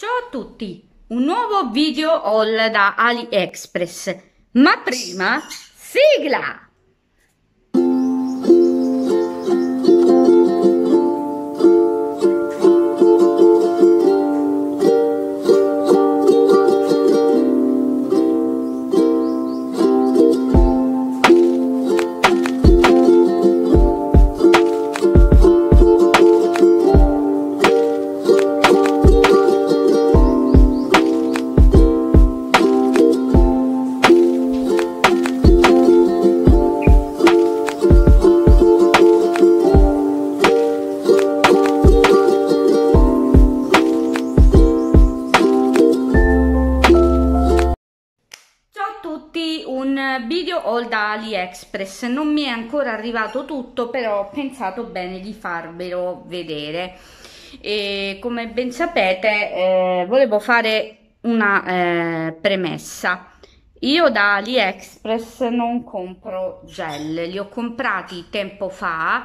Ciao a tutti, un nuovo video haul da AliExpress, ma prima sigla! un video haul da AliExpress. Non mi è ancora arrivato tutto, però ho pensato bene di farvelo vedere. E come ben sapete, eh, volevo fare una eh, premessa. Io da AliExpress non compro gel, li ho comprati tempo fa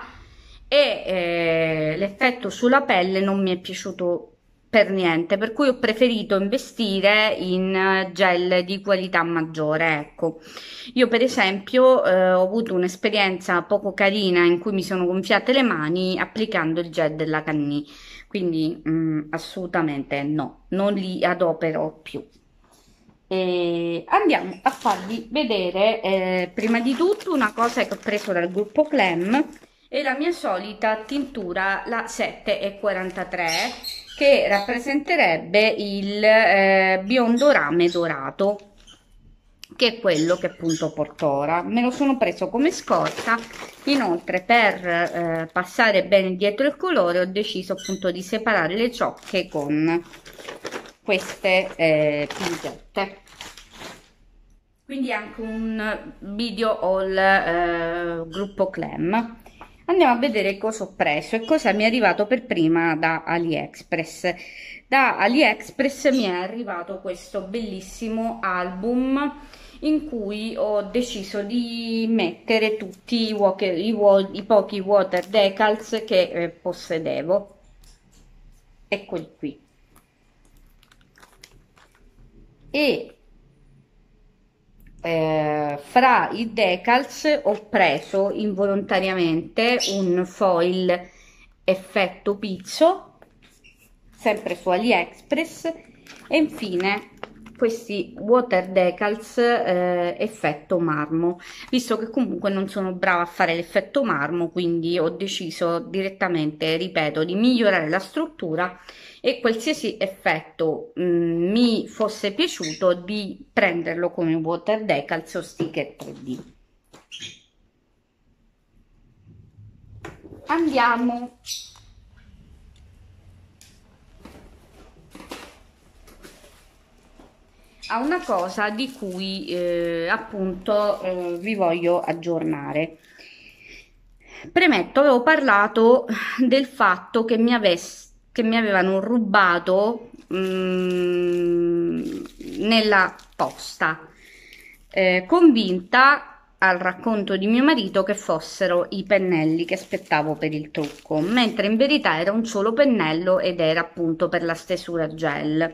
e eh, l'effetto sulla pelle non mi è piaciuto per niente, per cui ho preferito investire in eh, gel di qualità maggiore, ecco. Io per esempio eh, ho avuto un'esperienza poco carina in cui mi sono gonfiate le mani applicando il gel della Canni, quindi mh, mm, assolutamente no, non li adopero più. E andiamo a farvi vedere eh, prima di tutto una cosa che ho preso dal gruppo Clem e la mia solita tintura la 743 che rappresenterebbe il eh, biondo rame dorato che è quello che appunto porto ora me lo sono preso come scorta inoltre per eh, passare bene dietro il colore ho deciso appunto di separare le ciocche con queste eh, pinzette quindi anche un video all eh, gruppo clam andiamo a vedere cosa ho preso e cosa mi è arrivato per prima da AliExpress. Da AliExpress mi è arrivato questo bellissimo album in cui ho deciso di mettere tutti i, walker, i, i pochi water decals che eh, possedevo. Eccoli qui. E eh, fra i decals ho preso involontariamente un foil effetto pizzo sempre su AliExpress e infine questi water decals eh, effetto marmo visto che comunque non sono brava a fare l'effetto marmo quindi ho deciso direttamente ripeto di migliorare la struttura e qualsiasi effetto mh, mm, mi fosse piaciuto di prenderlo come water decals o sticker 3D andiamo a una cosa di cui eh, appunto eh, vi voglio aggiornare. Premetto, avevo parlato del fatto che mi, avess- che mi avevano rubato mh, mm, nella posta, eh, convinta al racconto di mio marito che fossero i pennelli che aspettavo per il trucco, mentre in verità era un solo pennello ed era appunto per la stesura gel.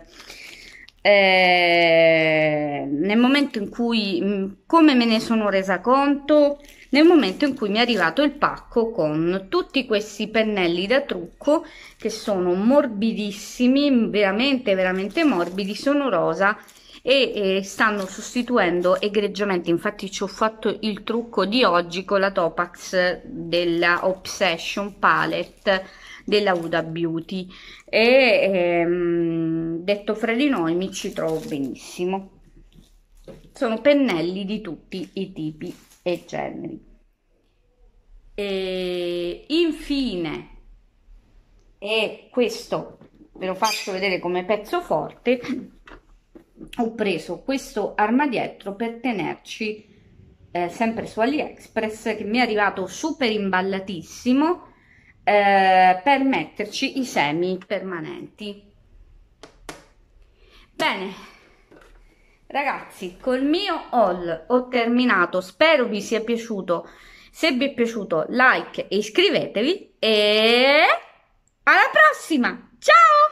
Eh, nel momento in cui, mm, come me ne sono resa conto, nel momento in cui mi è arrivato il pacco con tutti questi pennelli da trucco che sono morbidissimi, veramente veramente morbidi, sono rosa e, e stanno sostituendo egregiamente, infatti ci ho fatto il trucco di oggi con la Topax della Obsession Palette della Huda Beauty e ehm, detto fra di noi mi ci trovo benissimo sono pennelli di tutti i tipi e generi e infine e questo ve lo faccio vedere come pezzo forte ho preso questo armadietto per tenerci eh, sempre su AliExpress che mi è arrivato super imballatissimo eh, per metterci i semi permanenti Bene, ragazzi, col mio haul ho terminato. Spero vi sia piaciuto. Se vi è piaciuto, like e iscrivetevi. E alla prossima! Ciao!